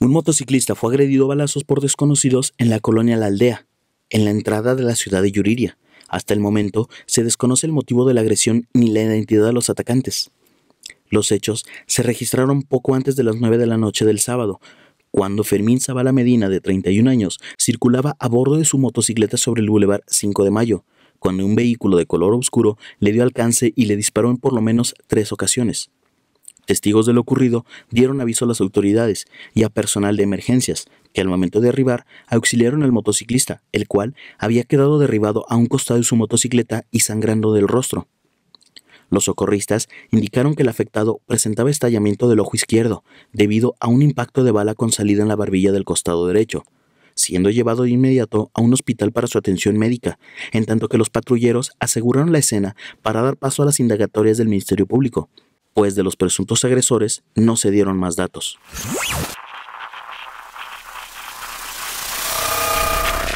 Un motociclista fue agredido a balazos por desconocidos en la colonia La Aldea, en la entrada de la ciudad de Yuriria. Hasta el momento se desconoce el motivo de la agresión ni la identidad de los atacantes. Los hechos se registraron poco antes de las 9 de la noche del sábado, cuando Fermín Zabala Medina, de 31 años, circulaba a bordo de su motocicleta sobre el Boulevard 5 de Mayo, cuando un vehículo de color oscuro le dio alcance y le disparó en por lo menos tres ocasiones. Testigos de lo ocurrido dieron aviso a las autoridades y a personal de emergencias, que al momento de arribar auxiliaron al motociclista, el cual había quedado derribado a un costado de su motocicleta y sangrando del rostro. Los socorristas indicaron que el afectado presentaba estallamiento del ojo izquierdo debido a un impacto de bala con salida en la barbilla del costado derecho, siendo llevado de inmediato a un hospital para su atención médica, en tanto que los patrulleros aseguraron la escena para dar paso a las indagatorias del Ministerio Público, Después de los presuntos agresores no se dieron más datos.